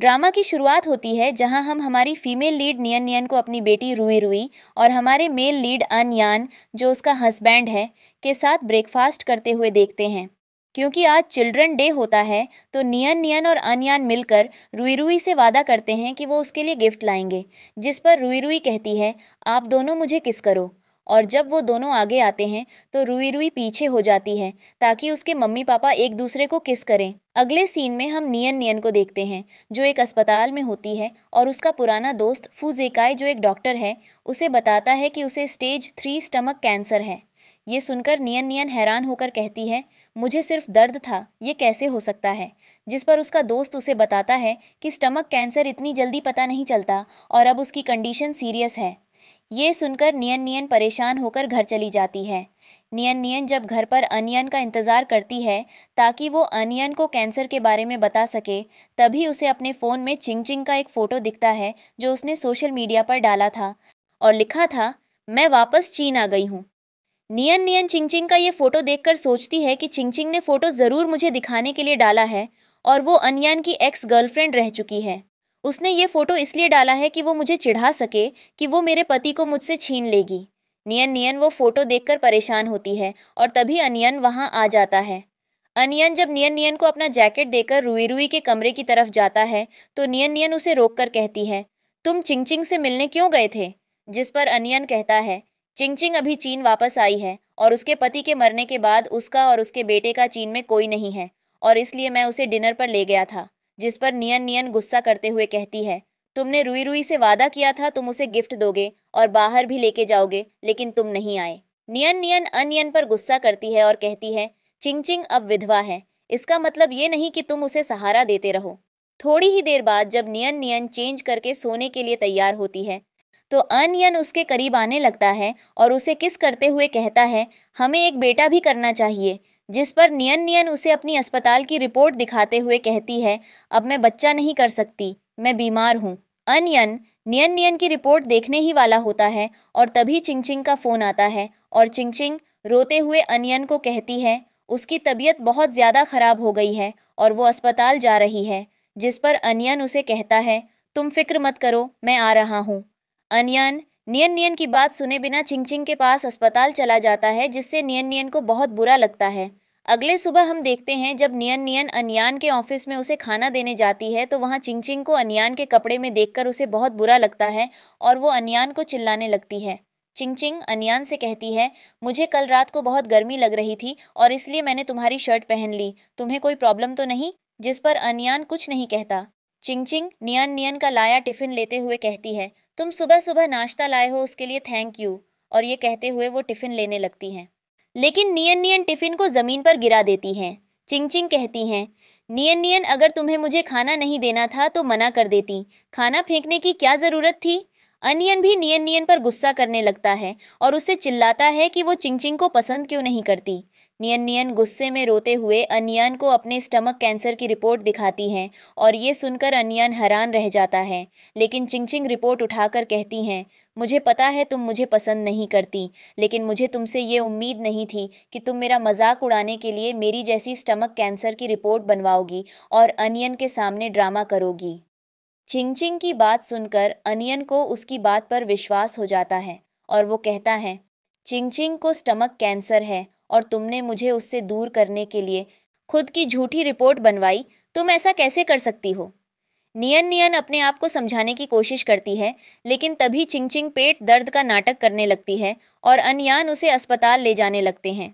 Drama की शुरुआत होती है जहां हम हमारी फीमेल लीड नियन नियन को अपनी बेटी रुई रुई और हमारे मेल लीड अनयान जो उसका हस्बैंड है के साथ ब्रेकफास्ट करते हुए देखते हैं क्योंकि आज चिल्ड्रन डे होता है तो नियन नियन और अनयान मिलकर रुई रुई से वादा करते हैं कि वो उसके लिए गिफ्ट लाएंगे जिस पर रुई रुई कहती है आप दोनों मुझे किस करो और जब वो दोनों आगे आते हैं तो रुई रुई पीछे हो जाती है ताकि उसके मम्मी पापा एक दूसरे को किस करें अगले सीन में हम नियन नियन को देखते हैं जो एक अस्पताल में होती है और उसका पुराना दोस्त फूजेकाई जो एक डॉक्टर है उसे बताता है कि उसे स्टेज थ्री स्टमक कैंसर है ये सुनकर नियन नियन हैरान होकर कहती है मुझे सिर्फ दर्द था ये कैसे हो सकता है जिस पर उसका दोस्त उसे बताता है कि स्टमक कैंसर इतनी जल्दी पता नहीं चलता और अब उसकी कंडीशन सीरियस है ये सुनकर नियन नियन परेशान होकर घर चली जाती है नियन नियन जब घर पर अनियन का इंतज़ार करती है ताकि वो अनियन को कैंसर के बारे में बता सके तभी उसे अपने फ़ोन में चिंग चिंग का एक फ़ोटो दिखता है जो उसने सोशल मीडिया पर डाला था और लिखा था मैं वापस चीन आ गई हूँ नियन नियन चिंग चिंग का ये फ़ोटो देखकर सोचती है कि चिंग चिंग ने फ़ोटो ज़रूर मुझे दिखाने के लिए डाला है और वो अनियन की एक्स गर्लफ्रेंड रह चुकी है उसने ये फोटो इसलिए डाला है कि वो मुझे चिढ़ा सके कि वो मेरे पति को मुझसे छीन लेगी नियन नियन वो फोटो देखकर परेशान होती है और तभी अनियन वहाँ आ जाता है अनियन जब नियन नियन को अपना जैकेट देकर रुई रुई के कमरे की तरफ जाता है तो नियन नियन उसे रोककर कहती है तुम चिंगचिंग से मिलने क्यों गए थे जिस पर अनियन कहता है चिंगचिंग अभी चीन वापस आई है और उसके पति के मरने के बाद उसका और उसके बेटे का चीन में कोई नहीं है और इसलिए मैं उसे डिनर पर ले गया था जिस पर नियन नियन गुस्सा करते हुए कहती है तुमने रुई रुई से वादा किया था तुम उसे गिफ्ट दोगे और बाहर भी लेके जाओगे लेकिन तुम नहीं आए नियन नियन अनियन पर गुस्सा करती है और कहती है चिंग चिंग अब विधवा है इसका मतलब ये नहीं कि तुम उसे सहारा देते रहो थोड़ी ही देर बाद जब नियन नियन चेंज करके सोने के लिए तैयार होती है तो अनियन उसके करीब आने लगता है और उसे किस करते हुए कहता है हमें एक बेटा भी करना चाहिए जिस पर नियन नियन उसे अपनी अस्पताल की रिपोर्ट दिखाते हुए कहती है अब मैं बच्चा नहीं कर सकती मैं बीमार हूँ अनयन नियन नियन की रिपोर्ट देखने ही वाला होता है और तभी चिंगचिंग का फ़ोन आता है और चिंगचिंग रोते हुए अनियन को कहती है उसकी तबीयत बहुत ज़्यादा ख़राब हो गई है और वो अस्पताल जा रही है जिस पर अनियन उसे कहता है तुम फिक्र मत करो मैं आ रहा हूँ अनियन नियन नियन की बात सुने बिना चिंग के पास अस्पताल चला जाता है जिससे नियन नियन को बहुत बुरा लगता है अगले सुबह हम देखते हैं जब नियन नियन अनियान के ऑफिस में उसे खाना देने जाती है तो वहाँ चिंगचिंग को अनियान के कपड़े में देखकर उसे बहुत बुरा लगता है और वो अनियान को चिल्लाने लगती है चिंगचिंग अनियान से कहती है मुझे कल रात को बहुत गर्मी लग रही थी और इसलिए मैंने तुम्हारी शर्ट पहन ली तुम्हें कोई प्रॉब्लम तो नहीं जिस पर अनियान कुछ नहीं कहता चिंगचिंग नियन नियन का लाया टिफिन लेते हुए कहती है तुम सुबह सुबह नाश्ता लाए हो उसके लिए थैंक यू और ये कहते हुए वो टिफ़िन लेने लगती हैं लेकिन नियन नियन टिफ़िन को ज़मीन पर गिरा देती हैं चिंग चिंग कहती हैं नियन नियन अगर तुम्हें मुझे खाना नहीं देना था तो मना कर देती खाना फेंकने की क्या ज़रूरत थी अनियन भी नियन नियन पर गुस्सा करने लगता है और उसे चिल्लाता है कि वो चिंग चिंग को पसंद क्यों नहीं करती नियन गुस्से में रोते हुए अनियन को अपने स्टमक कैंसर की रिपोर्ट दिखाती हैं और ये सुनकर अनियन हैरान रह जाता है लेकिन चिंगचिंग रिपोर्ट उठाकर कहती हैं मुझे पता है तुम मुझे पसंद नहीं करती लेकिन मुझे तुमसे ये उम्मीद नहीं थी कि तुम मेरा मजाक उड़ाने के लिए मेरी जैसी स्टमक कैंसर की रिपोर्ट बनवाओगी और अनियन के सामने ड्रामा करोगी चिंगचिंग की बात सुनकर अनियन को उसकी बात पर विश्वास हो जाता है और वो कहता है चिंगचिंग को स्टमक कैंसर है और तुमने मुझे उससे दूर करने के लिए खुद की झूठी रिपोर्ट बनवाई तुम ऐसा कैसे कर सकती हो नियन नियन अपने आप को समझाने की कोशिश करती है लेकिन तभी चिंग चिंग पेट दर्द का नाटक करने लगती है और अनयान उसे अस्पताल ले जाने लगते हैं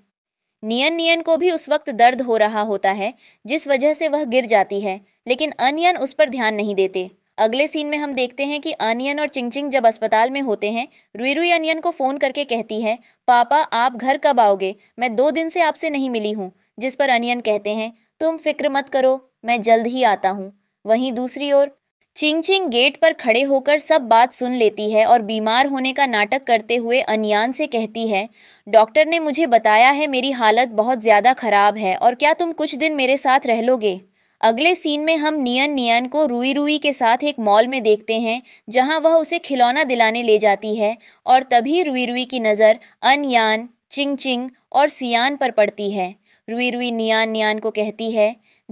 नियन नियन को भी उस वक्त दर्द हो रहा होता है जिस वजह से वह गिर जाती है लेकिन अनयन उस पर ध्यान नहीं देते अगले सीन में हम देखते हैं कि अनियन और चिंगचिंग जब अस्पताल में होते हैं रुई अनियन को फ़ोन करके कहती है पापा आप घर कब आओगे मैं दो दिन से आपसे नहीं मिली हूँ जिस पर अनियन कहते हैं तुम फिक्र मत करो मैं जल्द ही आता हूँ वहीं दूसरी ओर चिंग चिंग गेट पर खड़े होकर सब बात सुन लेती है और बीमार होने का नाटक करते हुए अनियन से कहती है डॉक्टर ने मुझे बताया है मेरी हालत बहुत ज़्यादा ख़राब है और क्या तुम कुछ दिन मेरे साथ रह लोगे अगले सीन में हम नियन नियन को रुई रुई के साथ एक मॉल में देखते हैं जहां वह उसे खिलौना दिलाने ले जाती है और तभी रुई रुई की नज़र अनयान चिंग चिंग और सियान पर पड़ती है रुई रुई नियान नियान को कहती है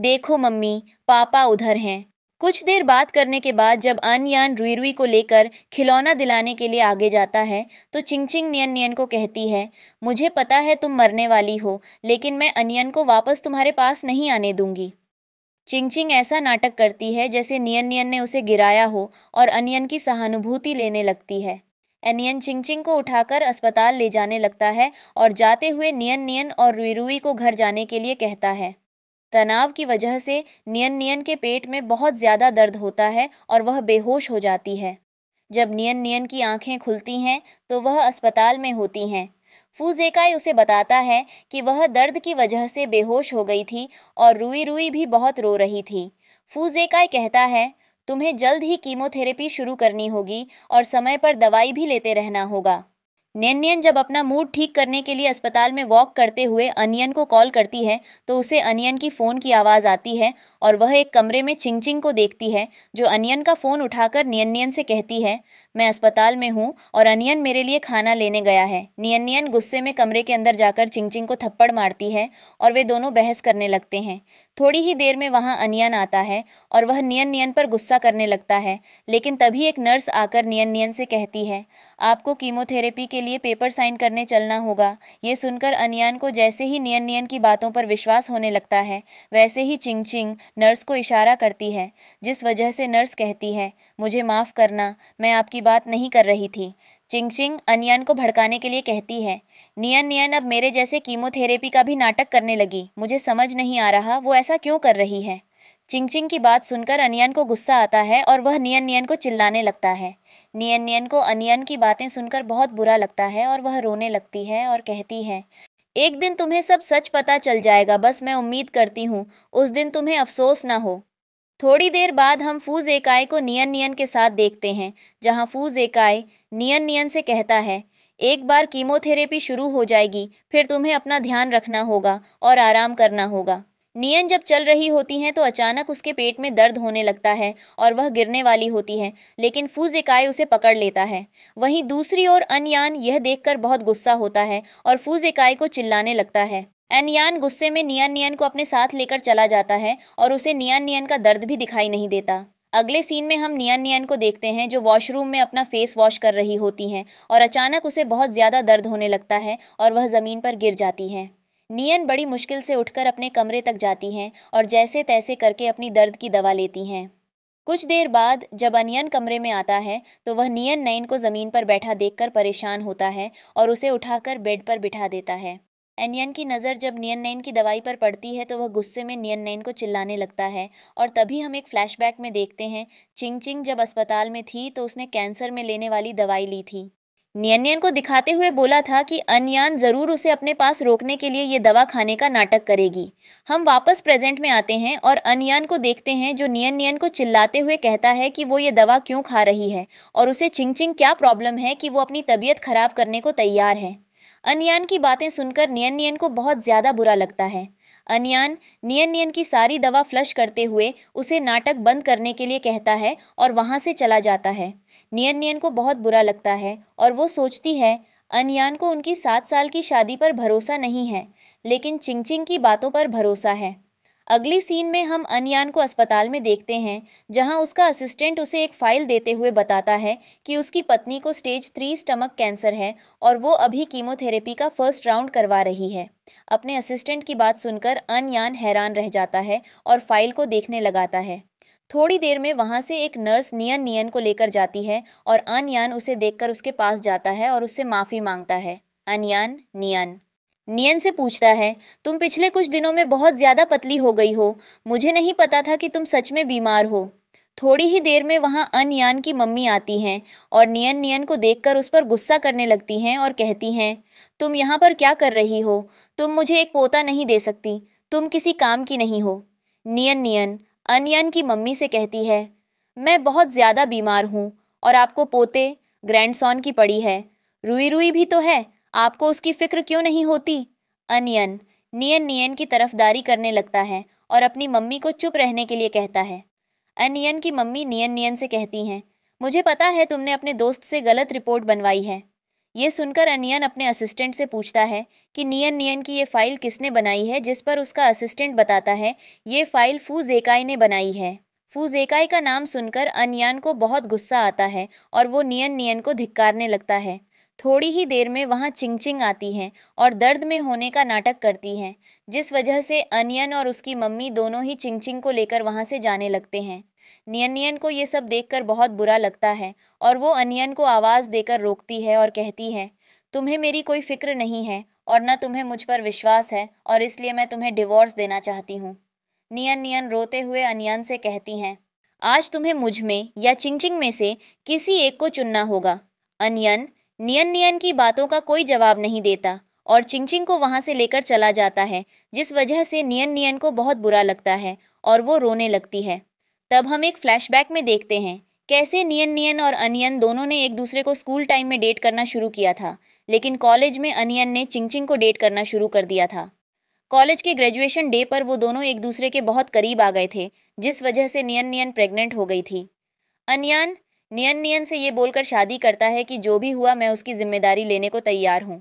देखो मम्मी पापा उधर हैं कुछ देर बात करने के बाद जब अनयान रुई को लेकर खिलौना दिलाने के लिए आगे जाता है तो चिंगचिंग नियन नियन को कहती है मुझे पता है तुम मरने वाली हो लेकिन मैं अनियन को वापस तुम्हारे पास नहीं आने दूंगी चिंगचिंग ऐसा नाटक करती है जैसे नियन ने उसे गिराया हो और अनियन की सहानुभूति लेने लगती है एनियन चिंगचिंग को उठाकर अस्पताल ले जाने लगता है और जाते हुए नियन नियन और रुईरुई को घर जाने के लिए कहता है तनाव की वजह से नियन नियन के पेट में बहुत ज़्यादा दर्द होता है और वह बेहोश हो जाती है जब नियन नियन की आंखें खुलती हैं तो वह अस्पताल में होती हैं फूजेकाई उसे बताता है कि वह दर्द की वजह से बेहोश हो गई थी और रुई रुई भी बहुत रो रही थी फूजेकाई कहता है तुम्हें जल्द ही कीमोथेरेपी शुरू करनी होगी और समय पर दवाई भी लेते रहना होगा नैनियन जब अपना मूड ठीक करने के लिए अस्पताल में वॉक करते हुए अनियन को कॉल करती है तो उसे अनियन की फ़ोन की आवाज़ आती है और वह एक कमरे में चिंगचिंग को देखती है जो अनियन का फ़ोन उठाकर नियनियन से कहती है मैं अस्पताल में हूँ और अनियन मेरे लिए खाना लेने गया है नियनियन गुस्से में कमरे के अंदर जाकर चिंगचिंग को थप्पड़ मारती है और वे दोनों बहस करने लगते हैं थोड़ी ही देर में वहाँ अनियन आता है और वह नियन नियन पर गुस्सा करने लगता है लेकिन तभी एक नर्स आकर नियन नियन से कहती है आपको कीमोथेरेपी के लिए पेपर साइन करने चलना होगा ये सुनकर अनियन को जैसे ही नियन नियन की बातों पर विश्वास होने लगता है वैसे ही चिंग चिंग नर्स को इशारा करती है जिस वजह से नर्स कहती है मुझे माफ़ करना मैं आपकी की बात नहीं कर रही थी चिंगचिंग अनियन को भड़काने के लिए कहती है नियन नियन अब मेरे जैसे कीमोथेरेपी का भी नाटक करने लगी मुझे समझ नहीं आ रहा वो ऐसा क्यों कर रही है चिंगचिंग की बात सुनकर अनियन को गुस्सा आता है और वह नियन नियन को चिल्लाने लगता है नियन नियन को अनियन की बातें सुनकर बहुत बुरा लगता है और वह रोने लगती है और कहती है एक दिन तुम्हें सब सच पता चल जाएगा बस मैं उम्मीद करती हूँ उस दिन तुम्हें अफसोस ना हो थोड़ी देर बाद हम फूज एकाई को नियन नियन के साथ देखते हैं जहां फूज एकाई नियन नियन से कहता है एक बार कीमोथेरेपी शुरू हो जाएगी फिर तुम्हें अपना ध्यान रखना होगा और आराम करना होगा नियन जब चल रही होती हैं तो अचानक उसके पेट में दर्द होने लगता है और वह गिरने वाली होती है लेकिन फूज एकाए उसे पकड़ लेता है वहीं दूसरी ओर अनयान यह देखकर बहुत गुस्सा होता है और फूज एकाए को चिल्लाने लगता है एनयान गुस्से में नियन नियन को अपने साथ लेकर चला जाता है और उसे नियन नियन का दर्द भी दिखाई नहीं देता अगले सीन में हम नियन नियन को देखते हैं जो वॉशरूम में अपना फेस वॉश कर रही होती हैं और अचानक उसे बहुत ज़्यादा दर्द होने लगता है और वह ज़मीन पर गिर जाती है नियन बड़ी मुश्किल से उठकर अपने कमरे तक जाती हैं और जैसे तैसे करके अपनी दर्द की दवा लेती हैं कुछ देर बाद जब अनियन कमरे में आता है तो वह नियन नयन को ज़मीन पर बैठा देखकर परेशान होता है और उसे उठाकर बेड पर बिठा देता है एनियन की नज़र जब नियन नैन की दवाई पर पड़ती है तो वह गुस्से में नियन नैन को चिल्लाने लगता है और तभी हम एक फ्लैशबैक में देखते हैं चिंग चिंग जब अस्पताल में थी तो उसने कैंसर में लेने वाली दवाई ली थी नियन को दिखाते हुए बोला था कि अनयान ज़रूर उसे अपने पास रोकने के लिए ये दवा खाने का नाटक करेगी हम वापस प्रेजेंट में आते हैं और अनयान को देखते हैं जो नियन नियन को चिल्लाते हुए कहता है कि वो ये दवा क्यों खा रही है और उसे चिंग चिंग क्या प्रॉब्लम है कि वो अपनी तबीयत खराब करने को तैयार है अनयान की बातें सुनकर नियन नियन को बहुत ज़्यादा बुरा लगता है अनयान नियन नियन की सारी दवा फ्लश करते हुए उसे नाटक बंद करने के लिए कहता है और वहाँ से चला जाता है नियन नियन को बहुत बुरा लगता है और वो सोचती है अनयान को उनकी सात साल की शादी पर भरोसा नहीं है लेकिन चिंगचिंग की बातों पर भरोसा है अगली सीन में हम अनयान को अस्पताल में देखते हैं जहां उसका असिस्टेंट उसे एक फाइल देते हुए बताता है कि उसकी पत्नी को स्टेज थ्री स्टमक कैंसर है और वो अभी कीमोथेरेपी का फर्स्ट राउंड करवा रही है अपने असिस्टेंट की बात सुनकर अनयान हैरान रह जाता है और फाइल को देखने लगाता है थोड़ी देर में वहाँ से एक नर्स नियन नियन को लेकर जाती है और अनयान उसे देखकर उसके पास जाता है और उससे माफ़ी मांगता है अनयान नियन नियन से पूछता है तुम पिछले कुछ दिनों में बहुत ज़्यादा पतली हो गई हो मुझे नहीं पता था कि तुम सच में बीमार हो थोड़ी ही देर में वहाँ अनयान की मम्मी आती हैं और नियन नियन को देखकर उस पर गुस्सा करने लगती हैं और कहती हैं तुम यहाँ पर क्या कर रही हो तुम मुझे एक पोता नहीं दे सकती तुम किसी काम की नहीं हो नियन नियन अनयन की मम्मी से कहती है मैं बहुत ज़्यादा बीमार हूँ और आपको पोते ग्रैंडसॉन की पड़ी है रुई रुई भी तो है आपको उसकी फ़िक्र क्यों नहीं होती अनियन नियन नियन की तरफदारी करने लगता है और अपनी मम्मी को चुप रहने के लिए कहता है अनियन की मम्मी नियन नियन से कहती हैं मुझे पता है तुमने अपने दोस्त से गलत रिपोर्ट बनवाई है ये सुनकर अनियन अपने असिस्टेंट से पूछता है कि नियन नियन की ये फ़ाइल किसने बनाई है जिस पर उसका असिस्टेंट बताता है ये फ़ाइल फू जेकाई ने बनाई है फू जेकाई का नाम सुनकर अनियन को बहुत गुस्सा आता है और वो नियन नियन को धिक्कारने लगता है थोड़ी ही देर में वहाँ चिंगचिंग आती है और दर्द में होने का नाटक करती है जिस वजह से अनियन और उसकी मम्मी दोनों ही चिंगचिंग को लेकर वहाँ से जाने लगते हैं नियन को ये सब देखकर बहुत बुरा लगता है और वो अनियन को आवाज़ देकर रोकती है और कहती है तुम्हें मेरी कोई फिक्र नहीं है और न तुम्हें मुझ पर विश्वास है और इसलिए मैं तुम्हें डिवोर्स देना चाहती हूँ नियन नियन रोते हुए अनियन से कहती हैं आज तुम्हें मुझ में या चिंगचिंग में से किसी एक को चुनना होगा अनियन नियन नियन की बातों का कोई जवाब नहीं देता और चिंगचिंग को वहाँ से लेकर चला जाता है जिस वजह से नियन नियन को बहुत बुरा लगता है और वो रोने लगती है तब हम एक फ्लैशबैक में देखते हैं कैसे नियन नियन और अनियन दोनों ने एक दूसरे को स्कूल टाइम में डेट करना शुरू किया था लेकिन कॉलेज में अनियन ने चिंगचिंग को डेट करना शुरू कर दिया था कॉलेज के ग्रेजुएशन डे पर वो दोनों एक दूसरे के बहुत करीब आ गए थे जिस वजह से नियन नियन प्रेग्नेंट हो गई थी अनियन नियन नियन से ये बोलकर शादी करता है कि जो भी हुआ मैं उसकी जिम्मेदारी लेने को तैयार हूँ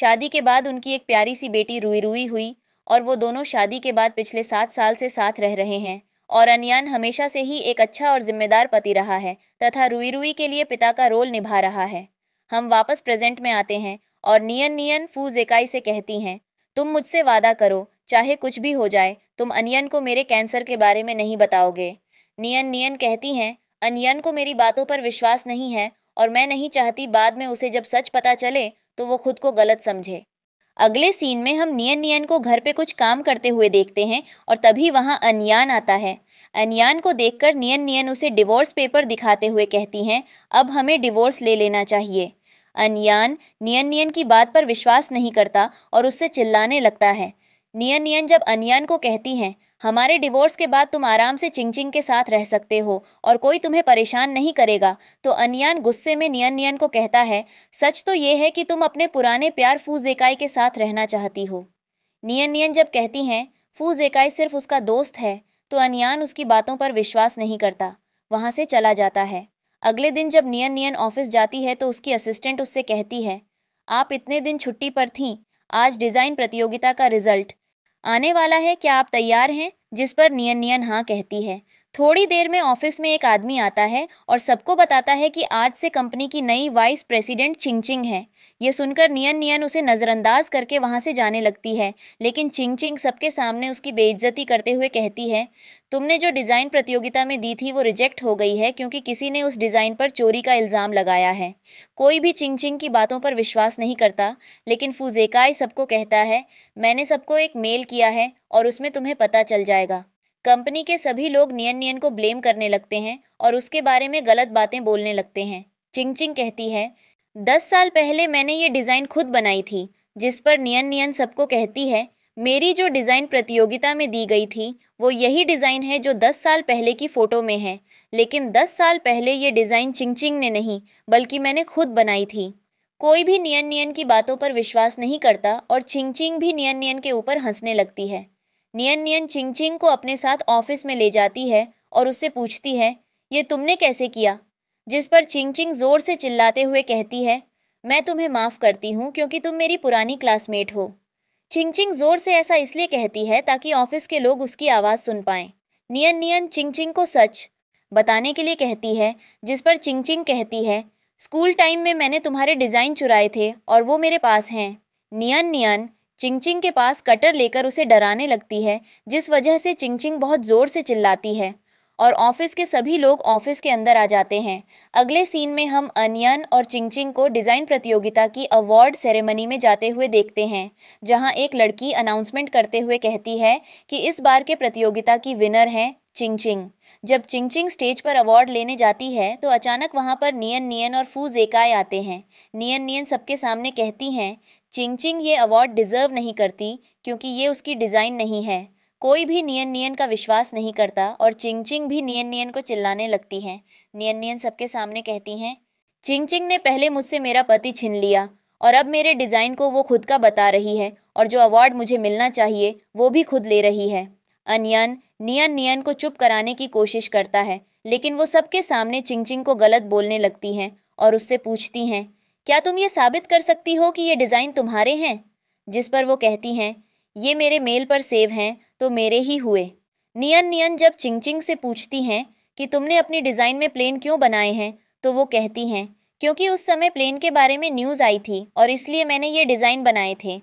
शादी के बाद उनकी एक प्यारी सी बेटी रुई रुई हुई और वो दोनों शादी के बाद पिछले सात साल से साथ रह रहे हैं और अनियन हमेशा से ही एक अच्छा और जिम्मेदार पति रहा है तथा रुई रुई के लिए पिता का रोल निभा रहा है हम वापस प्रेजेंट में आते हैं और नियन नियन फू जेकाई से कहती हैं तुम मुझसे वादा करो चाहे कुछ भी हो जाए तुम अनियन को मेरे कैंसर के बारे में नहीं बताओगे नियन नियन कहती हैं अनयन को मेरी बातों पर विश्वास नहीं है और मैं नहीं चाहती बाद में उसे जब सच पता चले तो वो खुद को गलत समझे अगले सीन में हम नियन नियन को घर पे कुछ काम करते हुए देखते हैं और तभी वहाँ अनयान आता है अनयान को देखकर नियन नियन उसे डिवोर्स पेपर दिखाते हुए कहती हैं अब हमें डिवोर्स ले लेना चाहिए अनयान नियन नियन की बात पर विश्वास नहीं करता और उससे चिल्लाने लगता है नियन नियन जब अनियन को कहती हैं हमारे डिवोर्स के बाद तुम आराम से चिंगचिंग के साथ रह सकते हो और कोई तुम्हें परेशान नहीं करेगा तो अनियान गुस्से में नियन नियन को कहता है सच तो ये है कि तुम अपने पुराने प्यार जेकाई के साथ रहना चाहती हो नियन नियन जब कहती हैं जेकाई सिर्फ उसका दोस्त है तो अनियान उसकी बातों पर विश्वास नहीं करता वहाँ से चला जाता है अगले दिन जब नियन नियन ऑफिस जाती है तो उसकी असिस्टेंट उससे कहती है आप इतने दिन छुट्टी पर थीं आज डिज़ाइन प्रतियोगिता का रिजल्ट आने वाला है क्या आप तैयार हैं जिस पर नियन नियन हाँ कहती है थोड़ी देर में ऑफिस में एक आदमी आता है और सबको बताता है कि आज से कंपनी की नई वाइस प्रेसिडेंट छिंगचिंग है ये सुनकर नियन नियन उसे नज़रअंदाज करके वहाँ से जाने लगती है लेकिन चिंग चिंग सबके सामने उसकी बेइज्जती करते हुए कहती है तुमने जो डिज़ाइन प्रतियोगिता में दी थी वो रिजेक्ट हो गई है क्योंकि किसी ने उस डिज़ाइन पर चोरी का इल्ज़ाम लगाया है कोई भी चिंग चिंग की बातों पर विश्वास नहीं करता लेकिन फुजेकाई सबको कहता है मैंने सबको एक मेल किया है और उसमें तुम्हें पता चल जाएगा कंपनी के सभी लोग नियन नियन को ब्लेम करने लगते हैं और उसके बारे में गलत बातें बोलने लगते हैं चिंग चिंग कहती है दस साल पहले मैंने ये डिज़ाइन खुद बनाई थी जिस पर नियन नियन सबको कहती है मेरी जो डिज़ाइन प्रतियोगिता में दी गई थी वो यही डिज़ाइन है जो दस साल पहले की फ़ोटो में है लेकिन दस साल पहले ये डिज़ाइन चिंगचिंग ने नहीं बल्कि मैंने खुद बनाई थी कोई भी नियन नियन की बातों पर विश्वास नहीं करता और चिंगचिंग भी नियन नियन के ऊपर हंसने लगती है नियन नियन चिंगचिंग को अपने साथ ऑफिस में ले जाती है और उससे पूछती है ये तुमने कैसे किया जिस पर चिंग चिंग जोर से चिल्लाते हुए कहती है मैं तुम्हें माफ़ करती हूँ क्योंकि तुम मेरी पुरानी क्लासमेट हो चिंग चिंग जोर से ऐसा इसलिए कहती है ताकि ऑफिस के लोग उसकी आवाज़ सुन पाएं नियन नियन चिंग चिंग को सच बताने के लिए कहती है जिस पर चिंग चिंग कहती है स्कूल टाइम में मैंने तुम्हारे डिज़ाइन चुराए थे और वो मेरे पास हैं नियन नियन चिंगचिंग के पास कटर लेकर उसे डराने लगती है जिस वजह से चिंगचिंग बहुत ज़ोर से चिल्लाती है और ऑफिस के सभी लोग ऑफिस के अंदर आ जाते हैं अगले सीन में हम अनियन और चिंगचिंग को डिज़ाइन प्रतियोगिता की अवार्ड सेरेमनी में जाते हुए देखते हैं जहां एक लड़की अनाउंसमेंट करते हुए कहती है कि इस बार के प्रतियोगिता की विनर हैं चिंगचिंग जब चिंगचिंग स्टेज पर अवार्ड लेने जाती है तो अचानक वहाँ पर नियन नियन और फू जेकाय आते हैं नियन नियन सबके सामने कहती हैं चिंगचिंग ये अवार्ड डिज़र्व नहीं करती क्योंकि ये उसकी डिज़ाइन नहीं है कोई भी नियन नियन का विश्वास नहीं करता और चिंग चिंग भी नियन नियन को चिल्लाने लगती हैं नियन नियन सबके सामने कहती हैं चिंग चिंग ने पहले मुझसे मेरा पति छीन लिया और अब मेरे डिज़ाइन को वो खुद का बता रही है और जो अवार्ड मुझे मिलना चाहिए वो भी खुद ले रही है अनयन नियन नियन को चुप कराने की कोशिश करता है लेकिन वो सबके सामने चिंगचिंग को गलत बोलने लगती हैं और उससे पूछती हैं क्या तुम ये साबित कर सकती हो कि ये डिज़ाइन तुम्हारे हैं जिस पर वो कहती हैं ये मेरे मेल पर सेव हैं तो मेरे ही हुए नियन नियन जब चिंगचिंग से पूछती हैं कि तुमने अपनी डिज़ाइन में प्लेन क्यों बनाए हैं तो वो कहती हैं क्योंकि उस समय प्लेन के बारे में न्यूज़ आई थी और इसलिए मैंने ये डिज़ाइन बनाए थे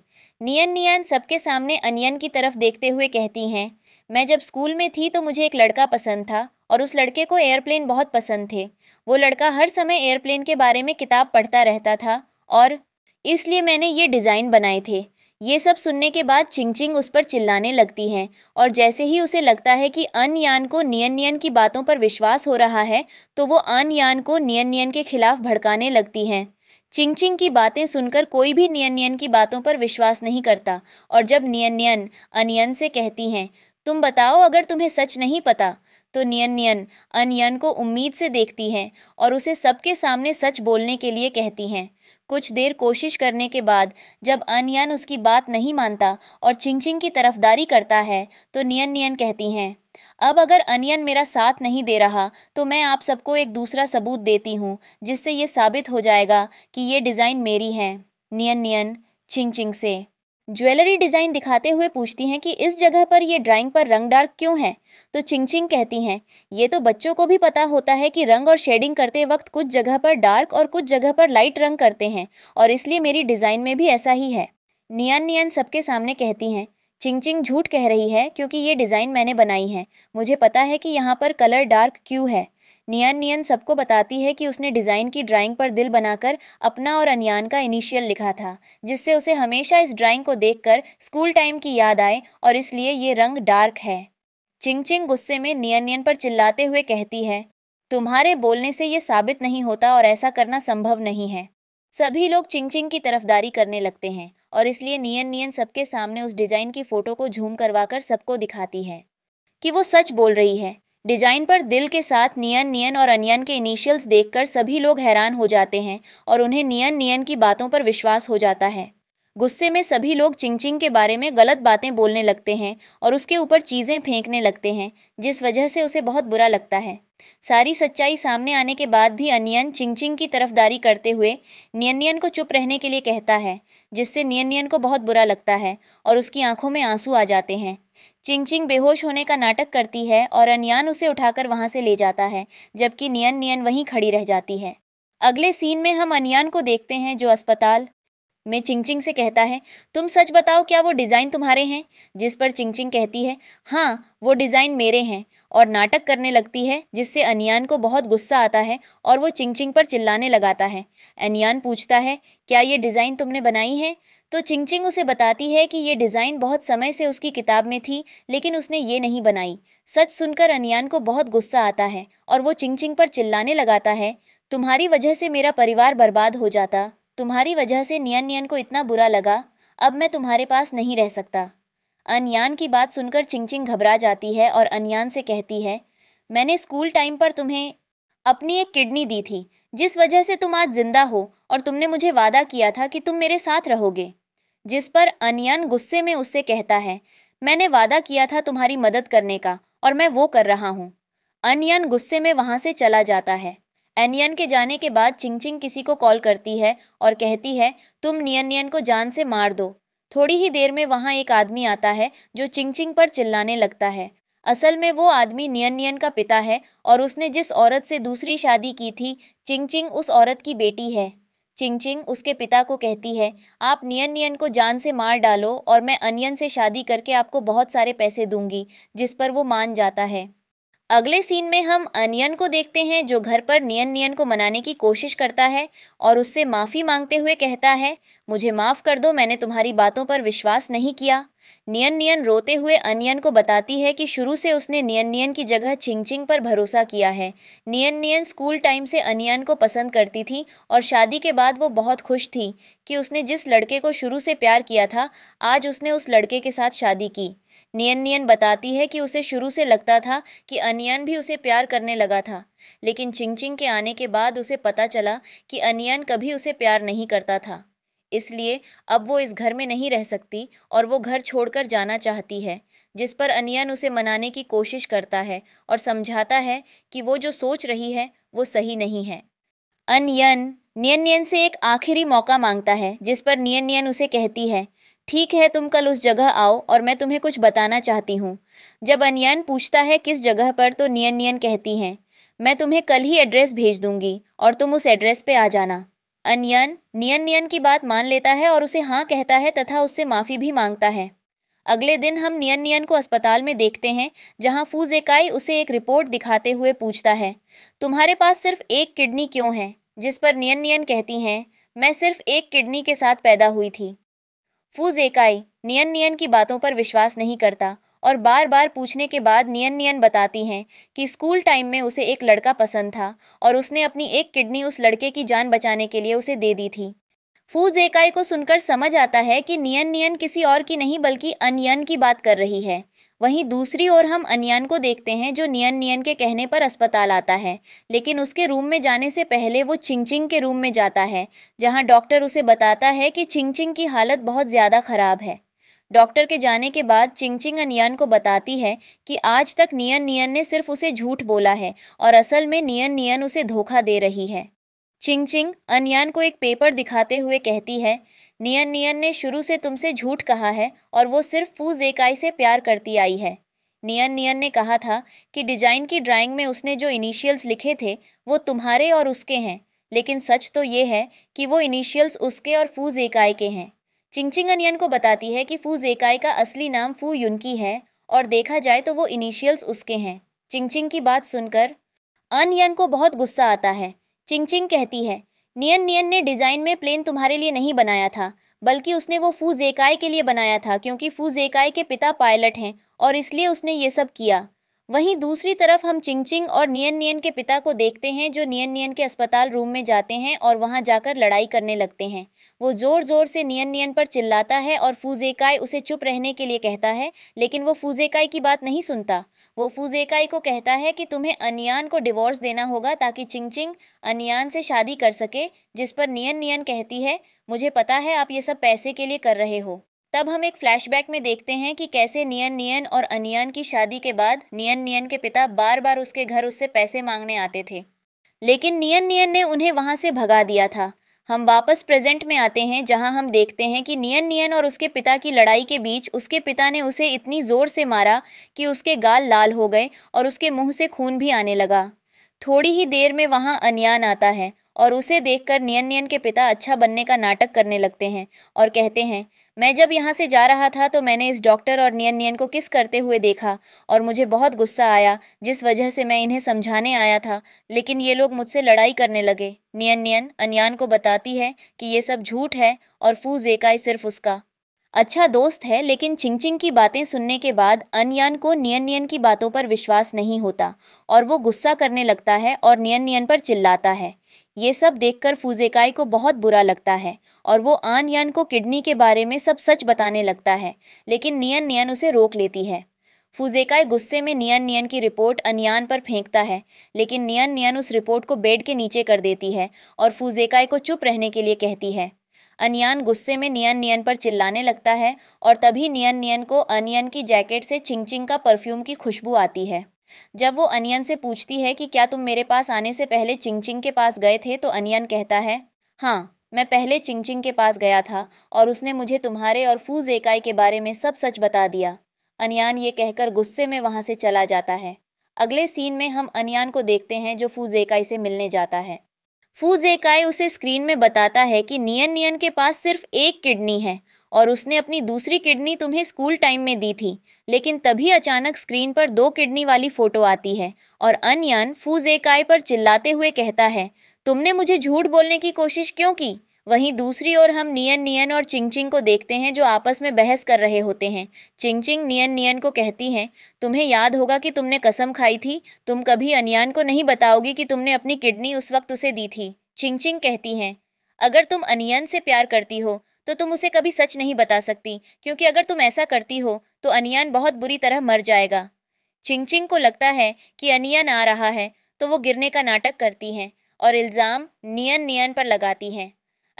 नियन नियन सबके सामने अनियन की तरफ देखते हुए कहती हैं मैं जब स्कूल में थी तो मुझे एक लड़का पसंद था और उस लड़के को एयरप्लेन बहुत पसंद थे वो लड़का हर समय एयरप्लेन के बारे में किताब पढ़ता रहता था और इसलिए मैंने ये डिज़ाइन बनाए थे ये सब सुनने के बाद चिंगचिंग उस पर चिल्लाने लगती है और जैसे ही उसे लगता है कि अन यान को नियन नियन की बातों पर विश्वास हो रहा है तो वो अन यान को नियन नियन के खिलाफ भड़काने लगती हैं चिंगचिंग की बातें सुनकर कोई भी नियन नियन की बातों पर विश्वास नहीं करता और जब नियन नियन अनियन से कहती हैं तुम बताओ अगर तुम्हें सच नहीं पता तो नियन अनयन को उम्मीद से देखती हैं और उसे सबके सामने सच बोलने के लिए कहती हैं कुछ देर कोशिश करने के बाद जब अनयन उसकी बात नहीं मानता और चिंगचिंग की तरफदारी करता है तो नियन नियन कहती हैं अब अगर अनियन मेरा साथ नहीं दे रहा तो मैं आप सबको एक दूसरा सबूत देती हूँ जिससे ये साबित हो जाएगा कि ये डिज़ाइन मेरी है नियन नियन चिंग चिंग से ज्वेलरी डिज़ाइन दिखाते हुए पूछती हैं कि इस जगह पर ये ड्राइंग पर रंग डार्क क्यों है तो चिंग चिंग कहती हैं ये तो बच्चों को भी पता होता है कि रंग और शेडिंग करते वक्त कुछ जगह पर डार्क और कुछ जगह पर लाइट रंग करते हैं और इसलिए मेरी डिज़ाइन में भी ऐसा ही है नियन नियन सबके सामने कहती हैं चिंग चिंग झूठ कह रही है क्योंकि ये डिज़ाइन मैंने बनाई है मुझे पता है कि यहाँ पर कलर डार्क क्यों है नियन नियन सबको बताती है कि उसने डिज़ाइन की ड्राइंग पर दिल बनाकर अपना और अनयान का इनिशियल लिखा था जिससे उसे हमेशा इस ड्राइंग को देखकर स्कूल टाइम की याद आए और इसलिए ये रंग डार्क है चिंग चिंग गुस्से में नियन नियन पर चिल्लाते हुए कहती है तुम्हारे बोलने से ये साबित नहीं होता और ऐसा करना संभव नहीं है सभी लोग चिंग चिंग की तरफदारी करने लगते हैं और इसलिए नियन नियन सबके सामने उस डिज़ाइन की फ़ोटो को झूम करवाकर सबको दिखाती है कि वो सच बोल रही है डिजाइन पर दिल के साथ नियन नियन और अनियन के इनिशियल्स देखकर सभी लोग हैरान हो जाते हैं और उन्हें नियन नियन की बातों पर विश्वास हो जाता है गुस्से में सभी लोग चिंगचिंग के बारे में गलत बातें बोलने लगते हैं और उसके ऊपर चीज़ें फेंकने लगते हैं जिस वजह से उसे बहुत बुरा लगता है सारी सच्चाई सामने आने के बाद भी अनियन चिंगचिंग की तरफदारी करते हुए नियनियन को चुप रहने के लिए कहता है जिससे नियनियन को बहुत बुरा लगता है और उसकी आंखों में आंसू आ जाते हैं चिंग चिंग बेहोश होने का नाटक करती है और अनयान उसे उठाकर वहां से ले जाता है जबकि नियन नियन वहीं खड़ी रह जाती है अगले सीन में हम अनियान को देखते हैं जो अस्पताल में चिंगचिंग से कहता है तुम सच बताओ क्या वो डिज़ाइन तुम्हारे हैं जिस पर चिंगचिंग कहती है हाँ वो डिज़ाइन मेरे हैं और नाटक करने लगती है जिससे अनियान को बहुत गुस्सा आता है और वो चिंगचिंग पर चिल्लाने लगाता है अनियान पूछता है क्या ये डिज़ाइन तुमने बनाई है तो चिंगचिंग उसे बताती है कि ये डिज़ाइन बहुत समय से उसकी किताब में थी लेकिन उसने ये नहीं बनाई सच सुनकर अनियान को बहुत गुस्सा आता है और वो चिंगचिंग पर चिल्लाने लगाता है तुम्हारी वजह से मेरा परिवार बर्बाद हो जाता तुम्हारी वजह से नियन नियन को इतना बुरा लगा अब मैं तुम्हारे पास नहीं रह सकता अनयान की बात सुनकर चिंगचिंग घबरा जाती है और अनयान से कहती है मैंने स्कूल टाइम पर तुम्हें अपनी एक किडनी दी थी जिस वजह से तुम आज जिंदा हो और तुमने मुझे वादा किया था कि तुम मेरे साथ रहोगे जिस पर अनियन गुस्से में उससे कहता है मैंने वादा किया था तुम्हारी मदद करने का और मैं वो कर रहा हूँ अनियन गुस्से में वहाँ से चला जाता है एनियन के जाने के बाद चिंगचिंग किसी को कॉल करती है और कहती है तुम नियनियन को जान से मार दो थोड़ी ही देर में वहाँ एक आदमी आता है जो चिंगचिंग पर चिल्लाने लगता है असल में वो आदमी नियन नियन का पिता है और उसने जिस औरत से दूसरी शादी की थी चिंग चिंग उस औरत की बेटी है चिंग चिंग उसके पिता को कहती है आप नियन नियन को जान से मार डालो और मैं अनियन से शादी करके आपको बहुत सारे पैसे दूंगी जिस पर वो मान जाता है अगले सीन में हम अनियन को देखते हैं जो घर पर नियन नियन को मनाने की कोशिश करता है और उससे माफ़ी मांगते हुए कहता है मुझे माफ़ कर दो मैंने तुम्हारी बातों पर विश्वास नहीं किया नियन नियन रोते हुए अनियन को बताती है कि शुरू से उसने नियन नियन की जगह छिंग छिंग पर भरोसा किया है नियन नियन स्कूल टाइम से अनियन को पसंद करती थी और शादी के बाद वो बहुत खुश थी कि उसने जिस लड़के को शुरू से प्यार किया था आज उसने उस लड़के के साथ शादी की नियन नियन बताती है कि उसे शुरू से लगता था कि अनियन भी उसे प्यार करने लगा था लेकिन चिंग चिंग के आने के बाद उसे पता चला कि अनियन कभी उसे प्यार नहीं करता था इसलिए अब वो इस घर में नहीं रह सकती और वो घर छोड़कर जाना चाहती है जिस पर अनियन उसे मनाने की कोशिश करता है और समझाता है कि वो जो सोच रही है वो सही नहीं है अनयन नियन नियन से एक आखिरी मौका मांगता है जिस पर नियन नियन उसे कहती है ठीक है तुम कल उस जगह आओ और मैं तुम्हें कुछ बताना चाहती हूँ जब अनयन पूछता है किस जगह पर तो नियन नियन कहती हैं मैं तुम्हें कल ही एड्रेस भेज दूंगी और तुम उस एड्रेस पे आ जाना अनियन नियन नियन की बात मान लेता है और उसे हाँ कहता है तथा उससे माफ़ी भी मांगता है अगले दिन हम नियन नियन को अस्पताल में देखते हैं जहां फूजेकाई उसे एक रिपोर्ट दिखाते हुए पूछता है तुम्हारे पास सिर्फ एक किडनी क्यों है जिस पर नियन नियन कहती हैं मैं सिर्फ एक किडनी के साथ पैदा हुई थी फूजेकाई नियन नियन की बातों पर विश्वास नहीं करता और बार बार पूछने के बाद नियन नियन बताती हैं कि स्कूल टाइम में उसे एक लड़का पसंद था और उसने अपनी एक किडनी उस लड़के की जान बचाने के लिए उसे दे दी थी फूज एकाई को सुनकर समझ आता है कि नियन नियन किसी और की नहीं बल्कि अनयन की बात कर रही है वहीं दूसरी ओर हम अनयन को देखते हैं जो नियन नियन के कहने पर अस्पताल आता है लेकिन उसके रूम में जाने से पहले वो चिंगचिंग के रूम में जाता है जहां डॉक्टर उसे बताता है कि चिंगचिंग की हालत बहुत ज़्यादा ख़राब है डॉक्टर के जाने के बाद चिंगचिंग नियन को बताती है कि आज तक नियन नियन ने सिर्फ उसे झूठ बोला है और असल में नियन नियन उसे धोखा दे रही है चिंगचिंग अनयान को एक पेपर दिखाते हुए कहती है नियन नियन ने शुरू से तुमसे झूठ कहा है और वो सिर्फ फू जेकाई से प्यार करती आई है नियन नियन ने कहा था कि डिजाइन की ड्राइंग में उसने जो इनिशियल्स लिखे थे वो तुम्हारे और उसके हैं लेकिन सच तो ये है कि वो इनिशियल्स उसके और फू जेकाई के हैं चिंगचिंग अनियन को बताती है कि फू जेकाई का असली नाम फू युनकी है और देखा जाए तो वो इनिशियल्स उसके हैं चिंगचिंग की बात सुनकर अनयन को बहुत गुस्सा आता है चिंगचिंग कहती है नियन नियन ने डिज़ाइन में प्लेन तुम्हारे लिए नहीं बनाया था बल्कि उसने वो फू जेकाई के लिए बनाया था क्योंकि फू जेकाई के पिता पायलट हैं और इसलिए उसने ये सब किया वहीं दूसरी तरफ हम चिंगचिंग और नियन नियन के पिता को देखते हैं जो नियन नियन के अस्पताल रूम में जाते हैं और वहां जाकर लड़ाई करने लगते हैं वो जोर जोर से नियन नियन पर चिल्लाता है और फूजेकाई उसे चुप रहने के लिए कहता है लेकिन वो फूजेकाई की बात नहीं सुनता वो फूजेकाई को कहता है कि तुम्हें अनियान को डिवोर्स देना होगा ताकि चिंगचिंग अनियान से शादी कर सके जिस पर नियन नियन कहती है मुझे पता है आप ये सब पैसे के लिए कर रहे हो तब हम एक फ्लैशबैक में देखते हैं कि कैसे नियन नियन और अनियन की शादी के बाद नियन नियन के पिता बार बार उसके घर उससे पैसे मांगने आते थे लेकिन नियन नियन ने उन्हें वहाँ से भगा दिया था हम वापस प्रेजेंट में आते हैं जहां हम देखते हैं कि नियन नियन और उसके पिता की लड़ाई के बीच उसके पिता ने उसे इतनी ज़ोर से मारा कि उसके गाल लाल हो गए और उसके मुंह से खून भी आने लगा थोड़ी ही देर में वहां अनियान आता है और उसे देखकर नियन नियन के पिता अच्छा बनने का नाटक करने लगते हैं और कहते हैं मैं जब यहाँ से जा रहा था तो मैंने इस डॉक्टर और नियन नियन को किस करते हुए देखा और मुझे बहुत गुस्सा आया जिस वजह से मैं इन्हें समझाने आया था लेकिन ये लोग मुझसे लड़ाई करने लगे नियन नियन अनयान को बताती है कि ये सब झूठ है और फू जेकाई सिर्फ उसका अच्छा दोस्त है लेकिन छिंगछिंग की बातें सुनने के बाद अनयान को नियन नियन की बातों पर विश्वास नहीं होता और वो गुस्सा करने लगता है और नियन नियन पर चिल्लाता है ये सब देखकर फूजेकाई को बहुत बुरा लगता है और वो आन यान को किडनी के बारे में सब सच बताने लगता है लेकिन नियन नियन उसे रोक लेती है फूजेकाई गुस्से में नियन नियन की रिपोर्ट अनियान पर फेंकता है लेकिन नियन नियन उस रिपोर्ट को बेड के नीचे कर देती है और फूजेकाई को चुप रहने के लिए कहती है अनियान गुस्से में नियन नियन पर चिल्लाने लगता है और तभी नियन नियन को अनियन की जैकेट से चिंग चिंग का परफ्यूम की खुशबू आती है जब वो अनियन से पूछती है कि क्या तुम मेरे पास आने से पहले चिंगचिंग के पास गए थे तो अनियन कहता है हाँ मैं पहले चिंगचिंग के पास गया था और उसने मुझे तुम्हारे और फूज एकाई के बारे में सब सच बता दिया अनियान ये कहकर गुस्से में वहाँ से चला जाता है अगले सीन में हम अनियान को देखते हैं जो फूज एकाई से मिलने जाता है फूज एकाई उसे स्क्रीन में बताता है कि नियन नियन के पास सिर्फ एक किडनी है और उसने अपनी दूसरी किडनी तुम्हें स्कूल टाइम में दी थी लेकिन तभी अचानक स्क्रीन पर दो किडनी वाली फोटो आती है और अनयन फूजेकाई पर चिल्लाते हुए कहता है तुमने मुझे झूठ बोलने की कोशिश क्यों की वहीं दूसरी ओर हम नियन नियन और चिंगचिंग को देखते हैं जो आपस में बहस कर रहे होते हैं चिंगचिंग नियन नियन को कहती है तुम्हें याद होगा कि तुमने कसम खाई थी तुम कभी अनयन को नहीं बताओगी कि तुमने अपनी किडनी उस वक्त उसे दी थी चिंगचिंग कहती हैं अगर तुम अनियन से प्यार करती हो तो तुम उसे कभी सच नहीं बता सकती क्योंकि अगर तुम ऐसा करती हो तो अनियान बहुत बुरी तरह मर जाएगा चिंग चिंग को लगता है कि अनियन आ रहा है तो वो गिरने का नाटक करती हैं और इल्ज़ाम नियन नियन पर लगाती हैं